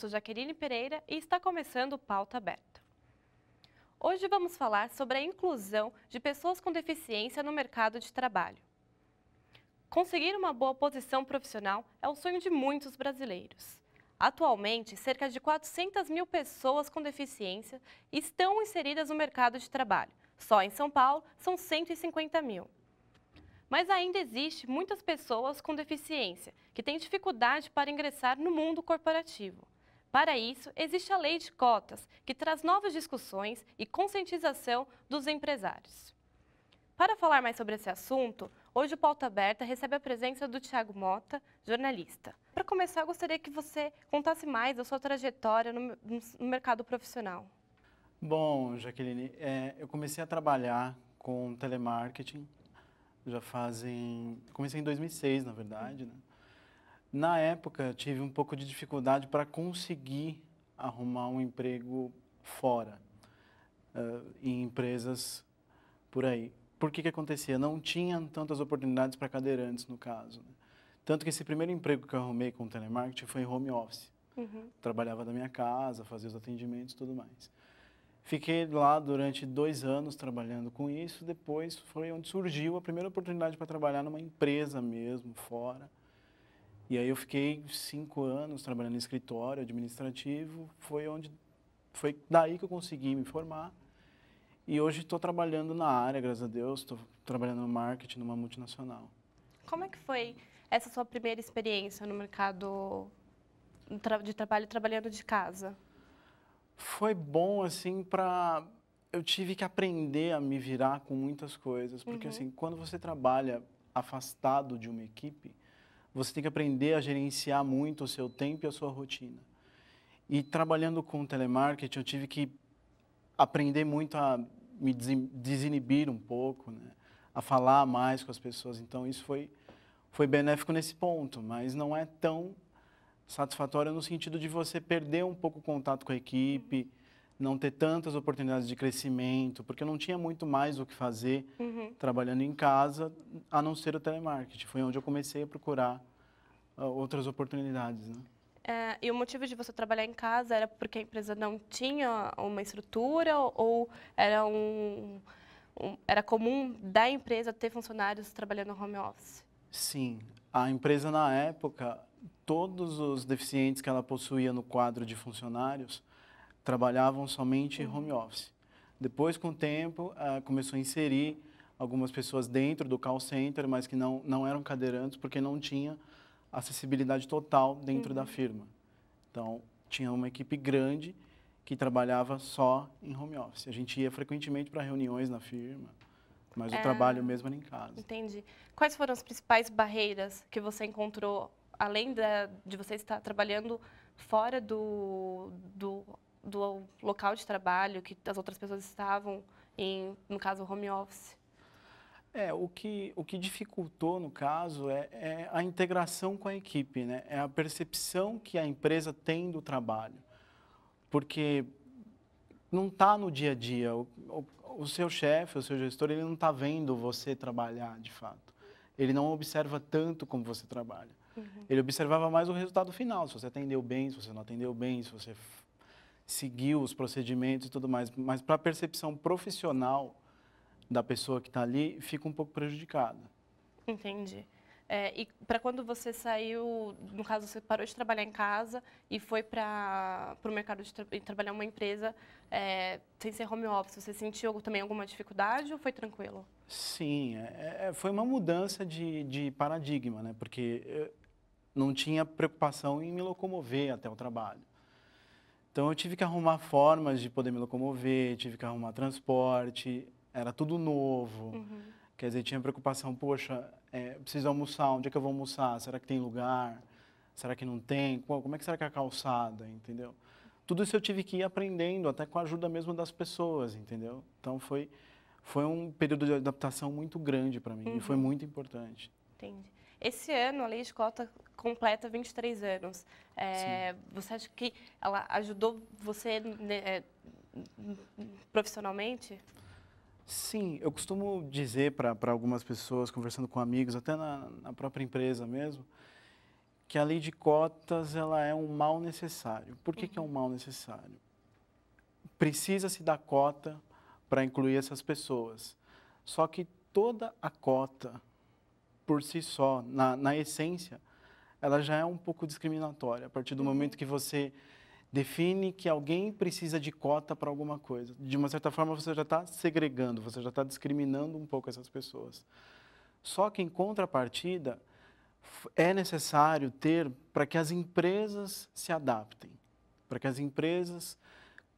sou Jaqueline Pereira e está começando o Pauta Aberta. Hoje vamos falar sobre a inclusão de pessoas com deficiência no mercado de trabalho. Conseguir uma boa posição profissional é o sonho de muitos brasileiros. Atualmente, cerca de 400 mil pessoas com deficiência estão inseridas no mercado de trabalho. Só em São Paulo, são 150 mil. Mas ainda existe muitas pessoas com deficiência que têm dificuldade para ingressar no mundo corporativo. Para isso, existe a Lei de Cotas, que traz novas discussões e conscientização dos empresários. Para falar mais sobre esse assunto, hoje o Pauta Aberta recebe a presença do Tiago Mota, jornalista. Para começar, gostaria que você contasse mais da sua trajetória no, no mercado profissional. Bom, Jaqueline, é, eu comecei a trabalhar com telemarketing já fazem. Comecei em 2006, na verdade, né? Na época, tive um pouco de dificuldade para conseguir arrumar um emprego fora, uh, em empresas por aí. Por que, que acontecia? Não tinha tantas oportunidades para cadeirantes, no caso. Né? Tanto que esse primeiro emprego que eu arrumei com telemarketing foi em home office. Uhum. Trabalhava da minha casa, fazia os atendimentos e tudo mais. Fiquei lá durante dois anos trabalhando com isso. Depois foi onde surgiu a primeira oportunidade para trabalhar numa empresa mesmo, fora. E aí eu fiquei cinco anos trabalhando em escritório administrativo, foi onde foi daí que eu consegui me formar. E hoje estou trabalhando na área, graças a Deus, estou trabalhando no marketing numa multinacional. Como é que foi essa sua primeira experiência no mercado de trabalho trabalhando de casa? Foi bom assim para eu tive que aprender a me virar com muitas coisas, porque uhum. assim, quando você trabalha afastado de uma equipe, você tem que aprender a gerenciar muito o seu tempo e a sua rotina. E trabalhando com telemarketing, eu tive que aprender muito a me desinibir um pouco, né? a falar mais com as pessoas. Então, isso foi, foi benéfico nesse ponto, mas não é tão satisfatório no sentido de você perder um pouco o contato com a equipe, não ter tantas oportunidades de crescimento, porque eu não tinha muito mais o que fazer uhum. trabalhando em casa, a não ser o telemarketing. Foi onde eu comecei a procurar uh, outras oportunidades, né? É, e o motivo de você trabalhar em casa era porque a empresa não tinha uma estrutura ou era um, um era comum da empresa ter funcionários trabalhando home office? Sim, a empresa na época todos os deficientes que ela possuía no quadro de funcionários trabalhavam somente home office. Depois, com o tempo, uh, começou a inserir algumas pessoas dentro do call center, mas que não, não eram cadeirantes, porque não tinha acessibilidade total dentro uhum. da firma. Então, tinha uma equipe grande que trabalhava só em home office. A gente ia frequentemente para reuniões na firma, mas é... o trabalho mesmo era em casa. Entendi. Quais foram as principais barreiras que você encontrou, além da, de você estar trabalhando fora do, do do local de trabalho que as outras pessoas estavam em, no caso, home office? É, o que, o que dificultou, no caso, é, é, a integração com a equipe, né? É a percepção que a empresa tem do trabalho. Porque não está no dia a dia. O, o, o seu chefe, o seu gestor, ele não está vendo você trabalhar, de fato. Ele não observa tanto como você trabalha. Uhum. Ele observava mais o resultado final, se você atendeu bem, se você não atendeu bem, se você seguiu os procedimentos e tudo mais, mas para a percepção profissional da pessoa que está ali, fica um pouco prejudicada. Entendi. É, e para quando você saiu, no caso, você parou de trabalhar em casa e foi para o mercado de tra trabalhar em uma empresa é, sem ser home office, você sentiu também alguma dificuldade ou foi tranquilo? Sim, é, é, foi uma mudança de, de paradigma, né? porque não tinha preocupação em me locomover até o trabalho. Então eu tive que arrumar formas de poder me locomover, tive que arrumar transporte, era tudo novo. Uhum. Quer dizer, tinha preocupação, poxa, é, preciso almoçar, onde é que eu vou almoçar? Será que tem lugar? Será que não tem? Como é que será que é a calçada, entendeu? Tudo isso eu tive que ir aprendendo, até com a ajuda mesmo das pessoas, entendeu? Então foi foi um período de adaptação muito grande para mim uhum. e foi uhum. muito importante. Entendi. Esse ano a Lei de Cota completa 23 anos. É, você acha que ela ajudou você né, é, profissionalmente? Sim, eu costumo dizer para algumas pessoas, conversando com amigos, até na, na própria empresa mesmo, que a lei de cotas ela é um mal necessário. Por que, uhum. que é um uhum. mal necessário? Precisa-se da cota para incluir essas pessoas. Só que toda a cota, por si só, na, na essência, ela já é um pouco discriminatória, a partir do uhum. momento que você define que alguém precisa de cota para alguma coisa. De uma certa forma, você já está segregando, você já está discriminando um pouco essas pessoas. Só que, em contrapartida, é necessário ter para que as empresas se adaptem, para que as empresas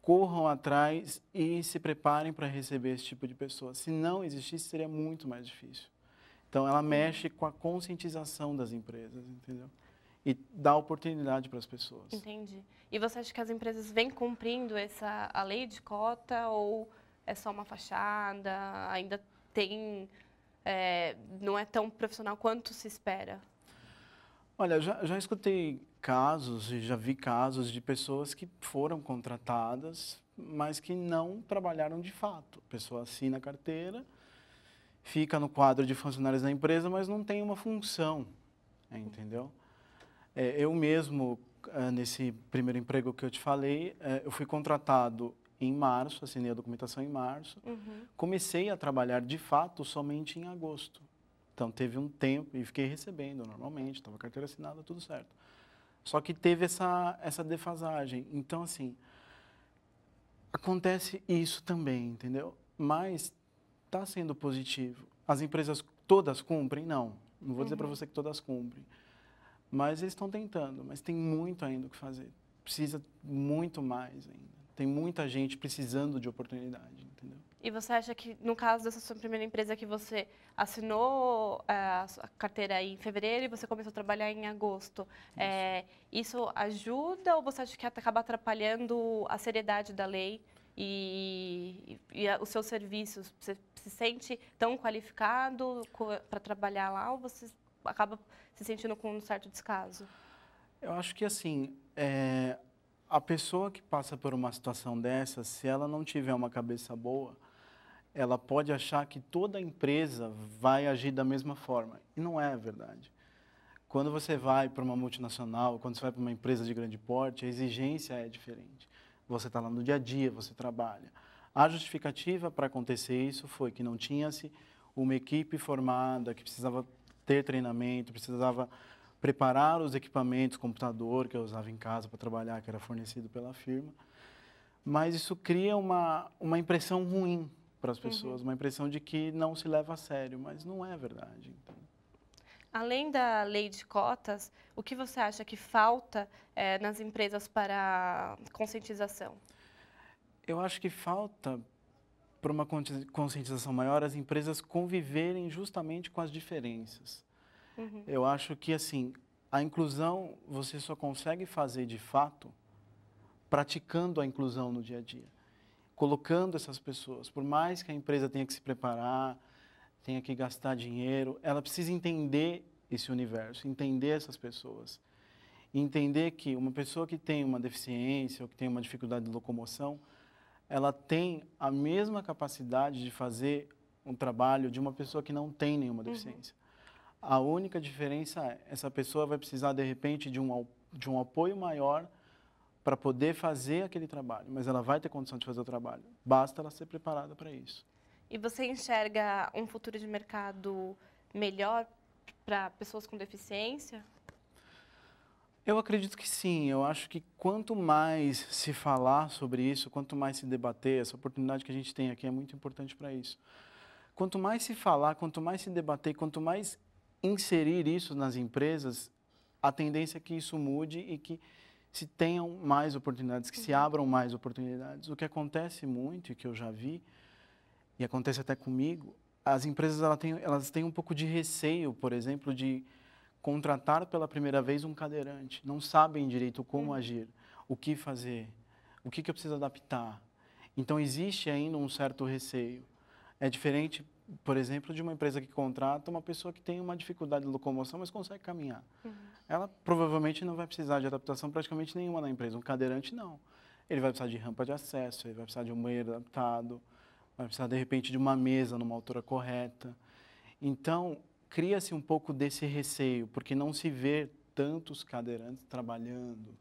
corram atrás e se preparem para receber esse tipo de pessoa. Se não existisse, seria muito mais difícil. Então, ela mexe com a conscientização das empresas, entendeu? E dá oportunidade para as pessoas. Entendi. E você acha que as empresas vêm cumprindo essa a lei de cota ou é só uma fachada? Ainda tem, é, não é tão profissional quanto se espera? Olha, já, já escutei casos e já vi casos de pessoas que foram contratadas, mas que não trabalharam de fato. A pessoa assina a carteira, fica no quadro de funcionários da empresa, mas não tem uma função, entendeu? É, eu mesmo, ah, nesse primeiro emprego que eu te falei, eh, eu fui contratado em março, assinei a documentação em março, uhum. comecei a trabalhar de fato somente em agosto. Então teve um tempo e fiquei recebendo normalmente, estava carteira assinada, tudo certo. Só que teve essa, essa defasagem. Então, assim, acontece isso também, entendeu? Mas está sendo positivo. As empresas todas cumprem? Não. Não vou dizer para uhum. você que todas cumprem. Mas eles estão tentando, mas tem muito ainda o que fazer. Precisa muito mais ainda. Tem muita gente precisando de oportunidade, entendeu? E você acha que, no caso dessa sua primeira empresa que você assinou é, a carteira em fevereiro e você começou a trabalhar em agosto, é, isso, é, isso ajuda ou você acha que é acaba atrapalhando a seriedade da lei e, e, os seus serviços, você se sente tão qualificado para trabalhar lá ou você acaba se sentindo com um certo descaso? Eu acho que assim, é, a pessoa que passa por uma situação dessa, se ela não tiver uma cabeça boa, ela pode achar que toda empresa vai agir da mesma forma. E não é verdade. Quando você vai para uma multinacional, quando você vai para uma empresa de grande porte, a exigência é diferente. Você está lá no dia a dia, você trabalha. A justificativa para acontecer isso foi que não tinha-se uma equipe formada, que precisava ter treinamento, precisava preparar os equipamentos, computador que eu usava em casa para trabalhar, que era fornecido pela firma. Mas isso cria uma, uma impressão ruim para as uhum. pessoas, uhum. uma impressão de que não se leva a sério, mas não é verdade. Então. Além da lei de cotas, o que você acha que falta é, nas empresas para conscientização? Eu acho que falta, para uma conscientização maior, as empresas conviverem justamente com as diferenças. Uhum. Eu acho que, assim, a inclusão você só consegue fazer de fato praticando a inclusão no dia a dia, colocando essas pessoas. Por mais que a empresa tenha que se preparar, tenha que gastar dinheiro, ela precisa entender esse universo, entender essas pessoas. Entender que uma pessoa que tem uma deficiência ou que tem uma dificuldade de locomoção, ela tem a mesma capacidade de fazer um trabalho de uma pessoa que não tem nenhuma uhum. deficiência. Uhum. A única diferença é essa pessoa vai precisar de repente de um de um apoio maior para poder fazer aquele trabalho, mas ela vai ter condição de fazer o trabalho. Basta ela ser preparada para isso. E você enxerga um futuro de mercado melhor para pessoas com deficiência? Eu acredito que sim. Eu acho que quanto mais se falar sobre isso, quanto mais se debater, essa oportunidade que a gente tem aqui é muito importante para isso. Quanto mais se falar, quanto mais se debater, quanto mais inserir isso nas empresas, a tendência é que isso mude e que se tenham mais oportunidades, que uhum. se abram mais oportunidades. O que acontece muito e que eu já vi, e acontece até comigo, as empresas elas têm, elas têm um pouco de receio, por exemplo, de contratar pela primeira vez um cadeirante. Não sabem direito como uhum. agir, o que fazer, o que, que eu preciso adaptar. Então, existe ainda um certo receio. É diferente, por exemplo, de uma empresa que contrata uma pessoa que tem uma dificuldade de locomoção, mas consegue caminhar. Uhum. Ela provavelmente não vai precisar de adaptação praticamente nenhuma na empresa. Um cadeirante, não. Ele vai precisar de rampa de acesso, ele vai precisar de um banheiro adaptado, vai precisar de repente de uma mesa numa altura correta. Então, cria-se um pouco desse receio, porque não se vê tantos cadeirantes trabalhando.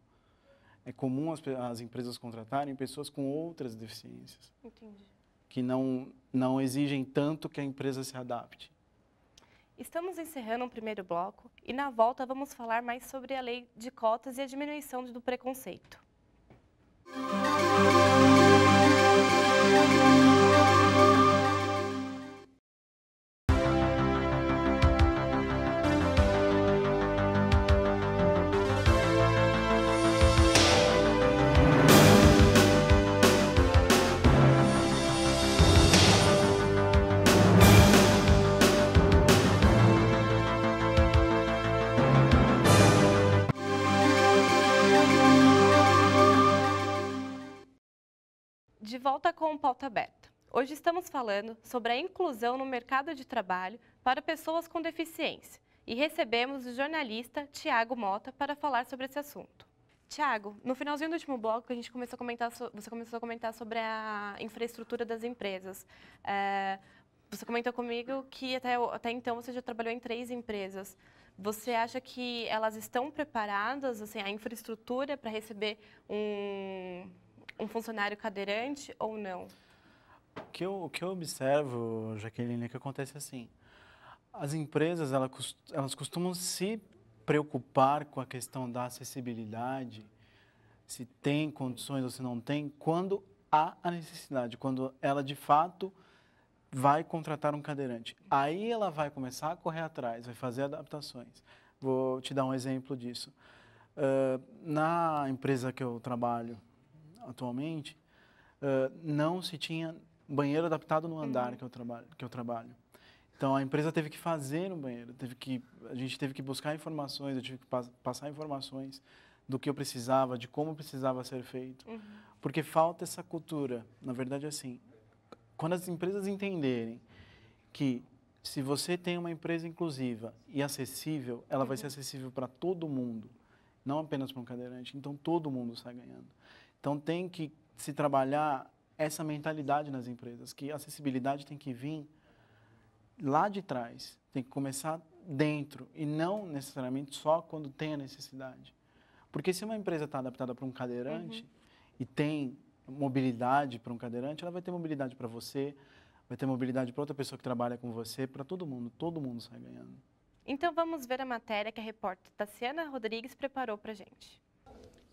É comum as, as empresas contratarem pessoas com outras deficiências. Entendi. Que não, não exigem tanto que a empresa se adapte. Estamos encerrando o um primeiro bloco e na volta vamos falar mais sobre a lei de cotas e a diminuição do preconceito. volta com o Pauta Aberta. Hoje estamos falando sobre a inclusão no mercado de trabalho para pessoas com deficiência e recebemos o jornalista Tiago Mota para falar sobre esse assunto. Tiago, no finalzinho do último bloco, a gente começou a comentar, você começou a comentar sobre a infraestrutura das empresas. É, você comentou comigo que até, até então você já trabalhou em três empresas. Você acha que elas estão preparadas, assim, a infraestrutura para receber um, um funcionário cadeirante ou não? O que eu, o que eu observo, Jaqueline, é que acontece assim. As empresas, elas, costumam se preocupar com a questão da acessibilidade, se tem condições ou se não tem, quando há a necessidade, quando ela de fato vai contratar um cadeirante. Aí ela vai começar a correr atrás, vai fazer adaptações. Vou te dar um exemplo disso. Uh, na empresa que eu trabalho, atualmente, uh, não se tinha banheiro adaptado no andar uhum. que eu trabalho. Que eu trabalho. Então a empresa teve que fazer um banheiro, teve que a gente teve que buscar informações, eu tive que pas, passar informações do que eu precisava, de como precisava ser feito, uhum. porque falta essa cultura. Na verdade, é assim, quando as empresas entenderem que se você tem uma empresa inclusiva e acessível, ela uhum. vai ser uhum. acessível para todo mundo, não apenas para um cadeirante. Então todo mundo está ganhando. Então tem que se trabalhar essa mentalidade nas empresas, que a acessibilidade tem que vir lá de trás, tem que começar dentro e não necessariamente só quando tem a necessidade. Porque se uma empresa está adaptada para um cadeirante uhum. e tem mobilidade para um cadeirante, ela vai ter mobilidade para você, vai ter mobilidade para outra pessoa que trabalha com você, para todo mundo, todo mundo sai ganhando. Então vamos ver a matéria que a repórter Tassiana Rodrigues preparou para gente.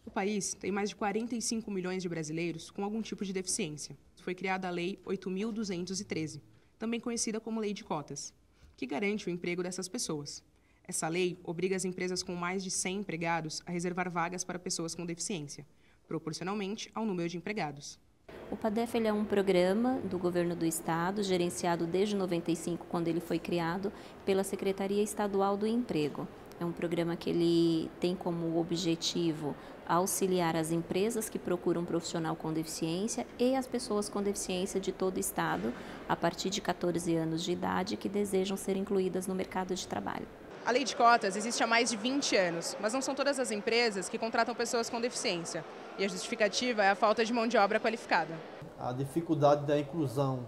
O país tem mais de 45 milhões de brasileiros com algum tipo de deficiência. Foi criada a Lei 8.213, também conhecida como Lei de Cotas, que garante o emprego dessas pessoas. Essa lei obriga as empresas com mais de 100 empregados a reservar vagas para pessoas com deficiência, proporcionalmente ao número de empregados. O PADEF é um programa do governo do estado, gerenciado desde 95, quando ele foi criado, pela Secretaria Estadual do Emprego. É um programa que ele tem como objetivo auxiliar as empresas que procuram profissional com deficiência e as pessoas com deficiência de todo o estado a partir de 14 anos de idade que desejam ser incluídas no mercado de trabalho. A lei de cotas existe há mais de 20 anos, mas não são todas as empresas que contratam pessoas com deficiência. E a justificativa é a falta de mão de obra qualificada. A dificuldade da inclusão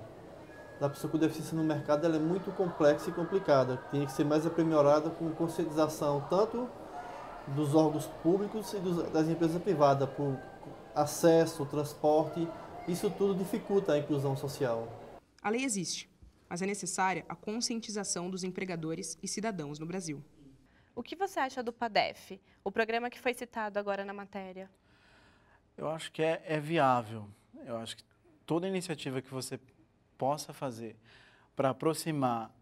da pessoa com deficiência no mercado ela é muito complexa e complicada. Tem que ser mais aprimorada com conscientização tanto dos órgãos públicos e dos, das empresas privadas por acesso, transporte. Isso tudo dificulta a inclusão social. A lei existe, mas é necessária a conscientização dos empregadores e cidadãos no Brasil. O que você acha do PADEF, o programa que foi citado agora na matéria? Eu acho que é, é viável. Eu acho que toda iniciativa que você possa fazer para aproximar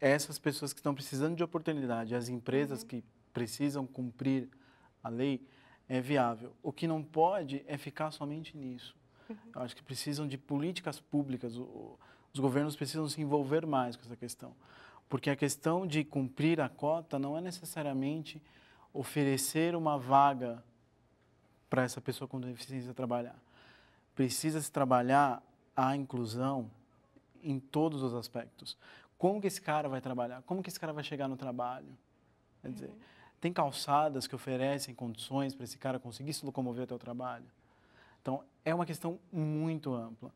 essas pessoas que estão precisando de oportunidade, as empresas uhum. que precisam cumprir a lei, é viável. O que não pode é ficar somente nisso. Uhum. Eu acho que precisam de políticas públicas, o, os governos precisam se envolver mais com essa questão. Porque a questão de cumprir a cota não é necessariamente oferecer uma vaga para essa pessoa com deficiência trabalhar. Precisa se trabalhar a inclusão em todos os aspectos. Como que esse cara vai trabalhar? Como que esse cara vai chegar no trabalho? Quer dizer, uhum. tem calçadas que oferecem condições para esse cara conseguir se locomover até o trabalho? Então, é uma questão muito ampla.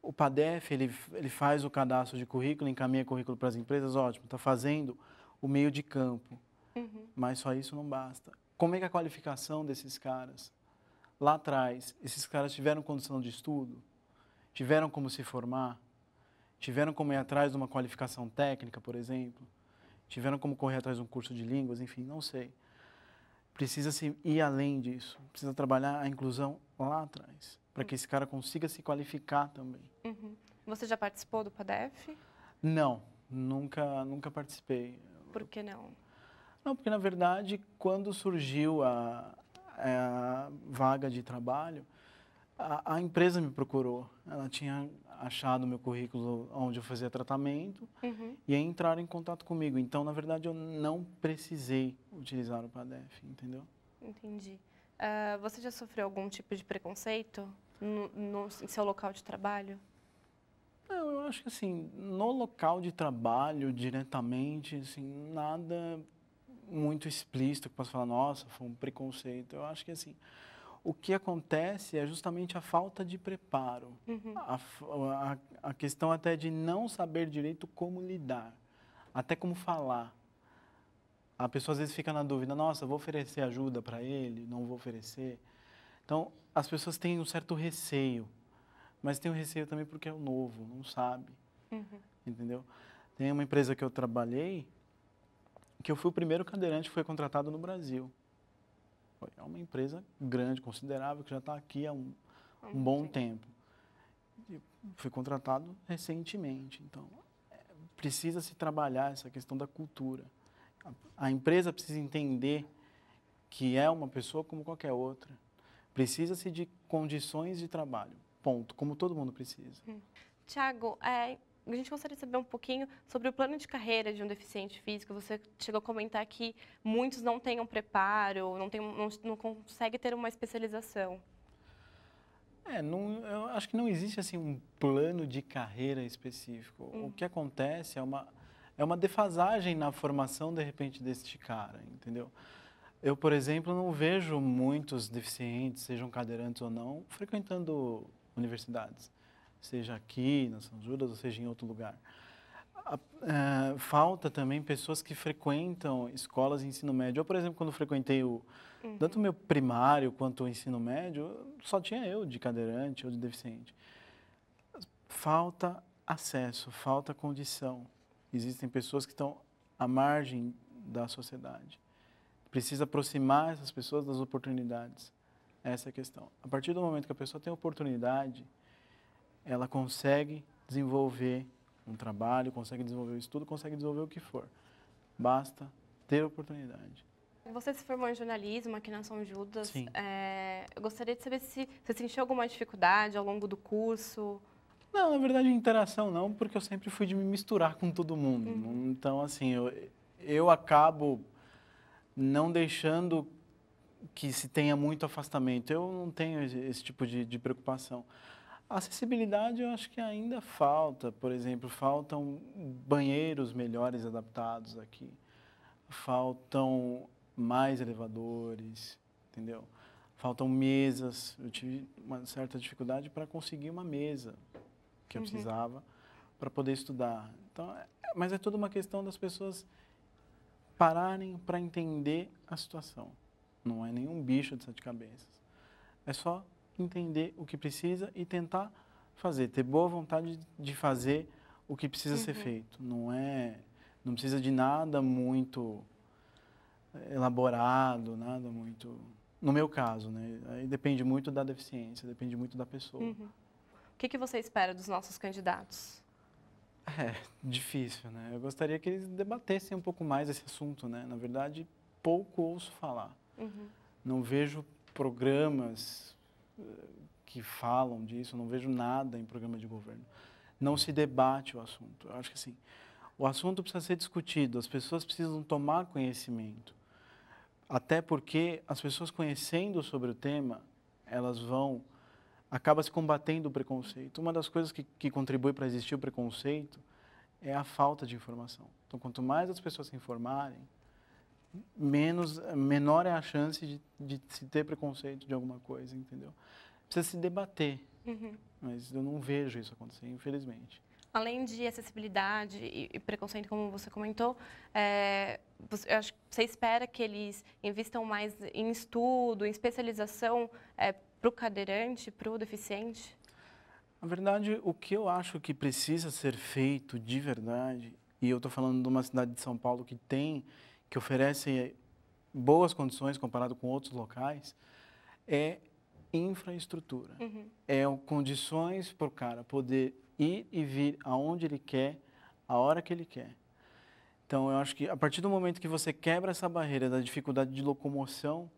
O PADEF, ele, ele faz o cadastro de currículo, encaminha currículo para as empresas, ótimo, está fazendo o meio de campo. Uhum. Mas só isso não basta. Como é que é a qualificação desses caras? Lá atrás, esses caras tiveram condição de estudo? Tiveram como se formar? tiveram como ir atrás de uma qualificação técnica, por exemplo, tiveram como correr atrás de um curso de línguas, enfim, não sei. Precisa se ir além disso, precisa trabalhar a inclusão lá atrás, para que esse cara consiga se qualificar também. Uhum. Você já participou do PADEF? Não, nunca, nunca participei. Por que não? Não, porque na verdade, quando surgiu a, é, a vaga de trabalho, a, a empresa me procurou. Ela tinha achado meu currículo onde eu fazia tratamento uhum. e aí entraram em contato comigo. Então, na verdade, eu não precisei utilizar o PADEF, entendeu? Entendi. Uh, você já sofreu algum tipo de preconceito no, no, em seu local de trabalho? Não, eu acho que assim, no local de trabalho, diretamente, assim, nada muito explícito que possa falar, nossa, foi um preconceito. Eu acho que assim, o que acontece é justamente a falta de preparo, uhum. a, a, a, questão até de não saber direito como lidar, até como falar. A pessoa às vezes fica na dúvida: nossa, vou oferecer ajuda para ele, não vou oferecer. Então, as pessoas têm um certo receio, mas tem um receio também porque é o novo, não sabe. Uhum. Entendeu? Tem uma empresa que eu trabalhei que eu fui o primeiro cadeirante que foi contratado no Brasil. É uma empresa grande, considerável, que já está aqui há um, um bom Sim. tempo. Fui foi contratado recentemente. Então, é, precisa se trabalhar essa questão da cultura. A, a empresa precisa entender que é uma pessoa como qualquer outra. Precisa-se de condições de trabalho, ponto, como todo mundo precisa. Hum. Tiago, é, a gente gostaria de saber um pouquinho sobre o plano de carreira de um deficiente físico. Você chegou a comentar que muitos não têm um preparo, não, tem, não, não consegue ter uma especialização. É, não, eu acho que não existe assim um plano de carreira específico. Hum. O uhum. que acontece é uma, é uma defasagem na formação, de repente, deste cara, entendeu? Eu, por exemplo, não vejo muitos deficientes, sejam cadeirantes ou não, frequentando universidades seja aqui na São Judas ou seja em outro lugar. É, falta também pessoas que frequentam escolas de ensino médio. Eu, por exemplo, quando frequentei o, uhum. tanto o meu primário quanto o ensino médio, só tinha eu de cadeirante ou de deficiente. Falta acesso, falta condição. Existem pessoas que estão à margem da sociedade. Precisa aproximar essas pessoas das oportunidades. Essa é a questão. A partir do momento que a pessoa tem oportunidade, ela consegue desenvolver um trabalho, consegue desenvolver um estudo, consegue desenvolver o que for. Basta ter oportunidade. Você se formou em jornalismo aqui na São Judas. Sim. É, eu gostaria de saber se você sentiu alguma dificuldade ao longo do curso. Não, na verdade, interação não, porque eu sempre fui de me misturar com todo mundo. Uhum. Então, assim, eu, eu acabo não deixando que se tenha muito afastamento. Eu não tenho esse, esse tipo de, de preocupação. A acessibilidade eu acho que ainda falta, por exemplo, faltam banheiros melhores adaptados aqui, faltam mais elevadores, entendeu? Faltam mesas. Eu tive uma certa dificuldade para conseguir uma mesa que eu uhum. precisava para poder estudar. Então, é, é, mas é toda uma questão das pessoas pararem para entender a situação. Não é nenhum bicho de sete cabeças. É só entender o que precisa e tentar fazer, ter boa vontade de fazer o que precisa uhum. ser feito. Não é, não precisa de nada muito elaborado, nada muito. No meu caso, né? Aí depende muito da deficiência, depende muito da pessoa. Uhum. O que, que você espera dos nossos candidatos? É, difícil, né? Eu gostaria que eles debatessem um pouco mais esse assunto, né? Na verdade, pouco ouço falar. Uhum. Não vejo programas que falam disso, não vejo nada em programa de governo. Não se debate o assunto. Eu acho que assim, o assunto precisa ser discutido, as pessoas precisam tomar conhecimento. Até porque as pessoas conhecendo sobre o tema, elas vão acaba se combatendo o preconceito. Uma das coisas que, que contribui para existir o preconceito é a falta de informação. Então, quanto mais as pessoas se informarem, menos, menor é a chance de, de se ter preconceito de alguma coisa, entendeu? Precisa se debater, uhum. mas eu não vejo isso acontecer, infelizmente. Além de acessibilidade e preconceito, como você comentou, é, você, eu acho, você espera que eles investam mais em estudo, em especialização é, para o cadeirante, para o deficiente? Na verdade, o que eu acho que precisa ser feito de verdade, e eu estou falando de uma cidade de São Paulo que tem que oferecem eh, boas condições comparado com outros locais, é infraestrutura. Uhum. É condições para o cara poder ir e vir aonde ele quer, a hora que ele quer. Então, eu acho que a partir do momento que você quebra essa barreira da dificuldade de locomoção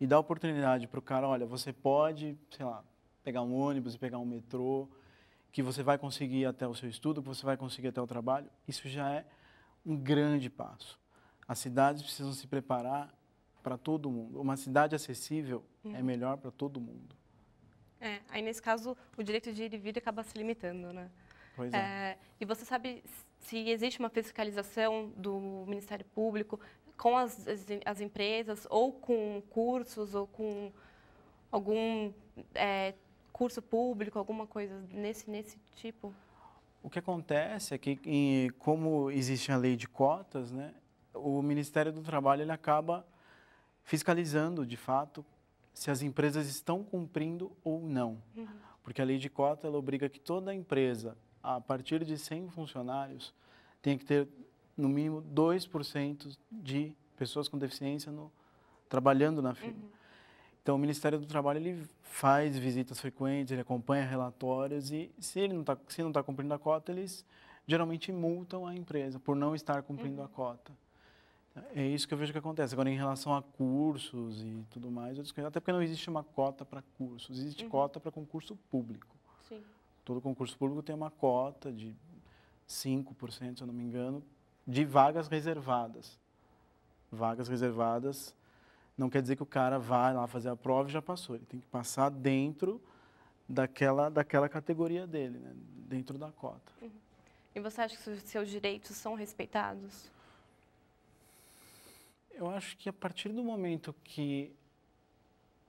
e dá oportunidade para o cara, olha, você pode, sei lá, pegar um ônibus e pegar um metrô, que você vai conseguir até o seu estudo, que você vai conseguir até o trabalho, isso já é um grande passo. As cidades precisam se preparar para todo mundo. Uma cidade acessível é uhum. é melhor para todo mundo. É, aí nesse caso o direito de ir e vir acaba se limitando, né? Pois é. é. E você sabe se existe uma fiscalização do Ministério Público com as, as, as empresas ou com cursos ou com algum é, curso público, alguma coisa nesse, nesse tipo? O que acontece é que, como existe a lei de cotas, né, o Ministério do Trabalho ele acaba fiscalizando, de fato, se as empresas estão cumprindo ou não. Uhum. Porque a lei de cota ela obriga que toda empresa, a partir de 100 funcionários, tenha que ter no mínimo 2% de pessoas com deficiência no, trabalhando na firma. Uhum. Então, o Ministério do Trabalho ele faz visitas frequentes, ele acompanha relatórios e, se ele não está tá cumprindo a cota, eles geralmente multam a empresa por não estar cumprindo uhum. a cota. É isso que eu vejo que acontece. Agora, em relação a cursos e tudo mais, até porque não existe uma cota para cursos, existe uhum. cota para concurso público. Sim. Todo concurso público tem uma cota de 5%, se eu não me engano, de vagas reservadas. Vagas reservadas não quer dizer que o cara vai lá fazer a prova e já passou. Ele tem que passar dentro daquela, daquela categoria dele, né? dentro da cota. Uhum. E você acha que seus direitos são respeitados? Eu acho que a partir do momento que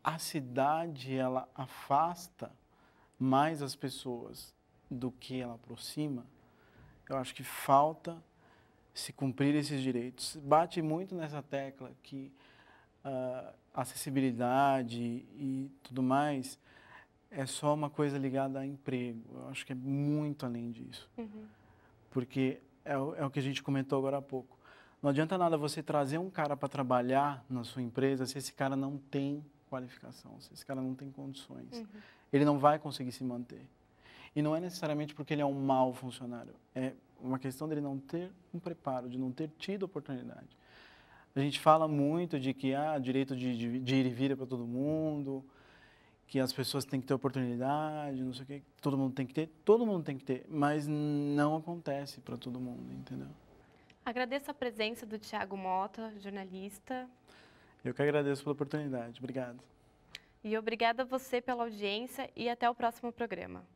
a cidade ela afasta mais as pessoas do que ela aproxima, eu acho que falta se cumprir esses direitos. Bate muito nessa tecla que uh, acessibilidade e tudo mais é só uma coisa ligada a emprego. Eu acho que é muito além disso. Uhum. Porque é, é o que a gente comentou agora há pouco não adianta nada você trazer um cara para trabalhar na sua empresa se esse cara não tem qualificação, se esse cara não tem condições. Uhum. Ele não vai conseguir se manter. E não é necessariamente porque ele é um mau funcionário, é uma questão dele não ter um preparo, de não ter tido oportunidade. A gente fala muito de que há ah, direito de, de, de, ir e vir é para todo mundo, que as pessoas têm que ter oportunidade, não sei o quê, todo mundo tem que ter, todo mundo tem que ter, mas não acontece para todo mundo, entendeu? Agradeço a presença do Tiago Mota, jornalista. Eu que agradeço pela oportunidade. Obrigado. E obrigada a você pela audiência e até o próximo programa.